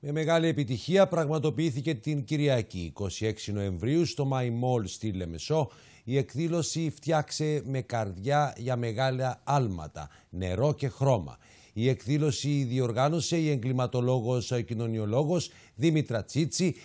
Με μεγάλη επιτυχία πραγματοποιήθηκε την Κυριακή 26 Νοεμβρίου στο My Mall στη Λεμεσό η εκδήλωση «Φτιάξε με καρδιά για μεγάλα άλματα, νερό και χρώμα». Η εκδήλωση διοργάνωσε η εγκληματολόγος κοινωνιολόγος Δήμητρα Τσίτσι